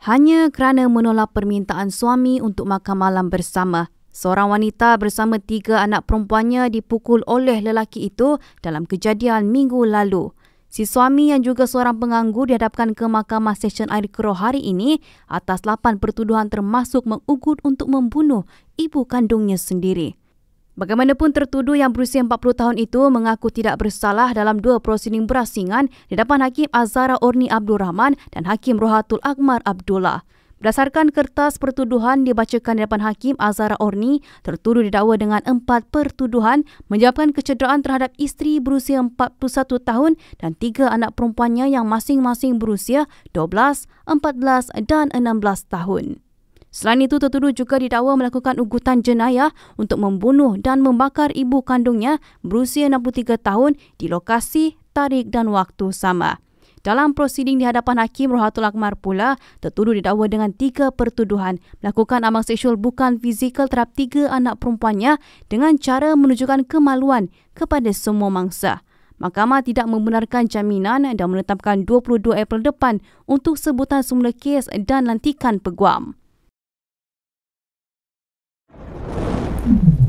hanya kerana menolak permintaan suami untuk makan malam bersama. Seorang wanita bersama tiga anak perempuannya dipukul oleh lelaki itu dalam kejadian minggu lalu. Si suami yang juga seorang penganggur dihadapkan ke Mahkamah Session Air Keroh hari ini atas lapan pertuduhan termasuk mengugut untuk membunuh ibu kandungnya sendiri. Bagaimanapun tertuduh yang berusia 40 tahun itu mengaku tidak bersalah dalam dua prosiding berasingan di depan Hakim Azara Orni Abdul Rahman dan Hakim Rohatul Akmar Abdullah. Berdasarkan kertas pertuduhan dibacakan di depan Hakim Azara Orni, tertuduh didakwa dengan empat pertuduhan menjawabkan kecederaan terhadap isteri berusia 41 tahun dan tiga anak perempuannya yang masing-masing berusia 12, 14 dan 16 tahun. Selain itu, tertuduh juga didakwa melakukan ugutan jenayah untuk membunuh dan membakar ibu kandungnya berusia 63 tahun di lokasi, tarik dan waktu sama. Dalam prosiding di hadapan Hakim Rohatul Akmar pula, tertuduh didakwa dengan tiga pertuduhan melakukan amal seksual bukan fizikal terhadap tiga anak perempuannya dengan cara menunjukkan kemaluan kepada semua mangsa. Mahkamah tidak membenarkan jaminan dan menetapkan 22 April depan untuk sebutan semula kes dan lantikan peguam. Mm-hmm.